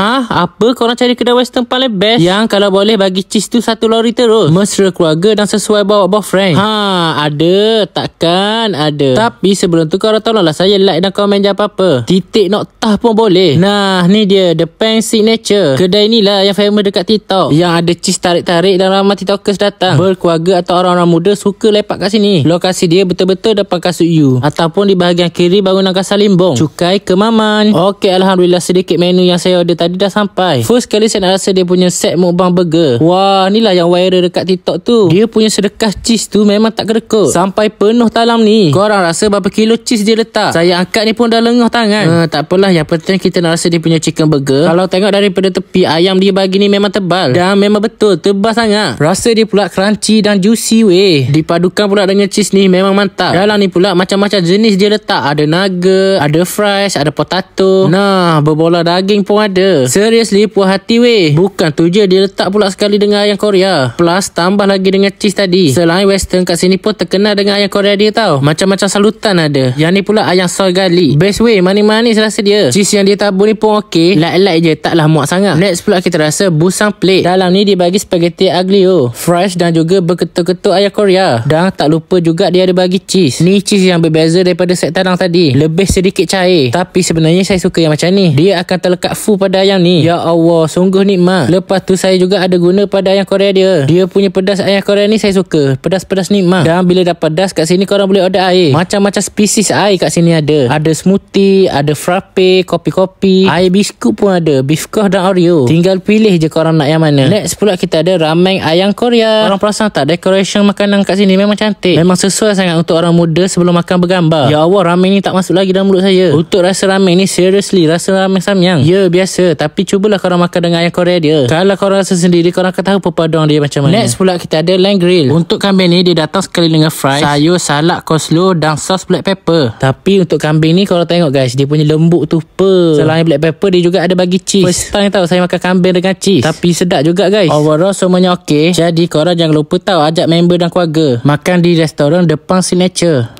Ha? Apa korang cari kedai western paling best? Yang kalau boleh bagi cheese tu satu lori terus. Mesra keluarga dan sesuai bawa bawa friend. Ha, ada. Takkan ada. Tapi sebelum tu korang tolonglah saya like dan komen je apa-apa. Titik nak tah pun boleh. Nah, ni dia. The Pen Signature. Kedai ni lah yang famous dekat TikTok. Yang ada cheese tarik-tarik dan ramai TikTokers datang. Berkeluarga atau orang-orang muda suka lepak kat sini. Lokasi dia betul-betul depan kasut you. Ataupun di bahagian kiri bangunan kasar limbong. Cukai kemaman. Okey, Alhamdulillah sedikit menu yang saya order tadi dia dah sampai First kali saya nak rasa Dia punya set mukbang burger Wah ni lah yang viral dekat TikTok tu Dia punya sedekah cheese tu Memang tak kerekut Sampai penuh talam ni Korang rasa berapa kilo cheese dia letak Saya angkat ni pun dah lenguh tangan uh, Tak apalah Yang penting kita nak rasa Dia punya chicken burger Kalau tengok daripada tepi Ayam dia bagi ni memang tebal Dan memang betul Tebal sangat Rasa dia pula crunchy dan juicy weh Dipadukan pula dengan cheese ni Memang mantap Dalam ni pula Macam-macam jenis dia letak Ada naga Ada fries Ada potato Nah berbola daging pun ada Seriously puas hati weh Bukan tu je Dia letak pula sekali Dengan ayam Korea Plus tambah lagi Dengan cheese tadi Selain western kat sini pun Terkenal dengan ayam Korea dia tau Macam-macam salutan ada Yang ni pula ayam soy garlic Best way Manis-manis rasa dia Cheese yang dia tabur ni pun okey Light-light je Taklah muak sangat Next pula kita rasa Busang plate Dalam ni dia bagi spaghetti aglio Fresh dan juga Berketuk-ketuk ayam Korea Dan tak lupa juga Dia ada bagi cheese Ni cheese yang berbeza Daripada set tadi Lebih sedikit cair Tapi sebenarnya Saya suka yang macam ni Dia akan terlekat full pada ayam ni. Ya Allah, sungguh nikmat. Lepas tu saya juga ada guna pada ayam Korea dia. Dia punya pedas ayam Korea ni saya suka. Pedas-pedas nikmat. Dan bila dah pedas kat sini korang boleh order air. Macam-macam spesies air kat sini ada. Ada smoothie, ada frappe, kopi-kopi, air biskut pun ada. Beef koh dan Oreo. Tinggal pilih je korang nak yang mana. Next pula kita ada ramen ayam Korea. Korang perasan tak decoration makanan kat sini memang cantik. Memang sesuai sangat untuk orang muda sebelum makan bergambar. Ya Allah, ramen ni tak masuk lagi dalam mulut saya. Untuk rasa ramen ni seriously rasa ramen samyang. Ya, biasa. Tapi cubalah korang makan dengan ayam korea dia. Kalau korang rasa sendiri, korang akan tahu perpaduan dia macam mana. Next pula kita ada lamb grill. Untuk kambing ni, dia datang sekali dengan fries, sayur, salad, koslo dan sos black pepper. Tapi untuk kambing ni, korang tengok guys, dia punya lembut tu per. Selain black pepper, dia juga ada bagi cheese. First time tau, saya makan kambing dengan cheese. Tapi sedap juga guys. Overall, semuanya okay. Jadi korang jangan lupa tau, ajak member dan keluarga. Makan di restoran depan signature.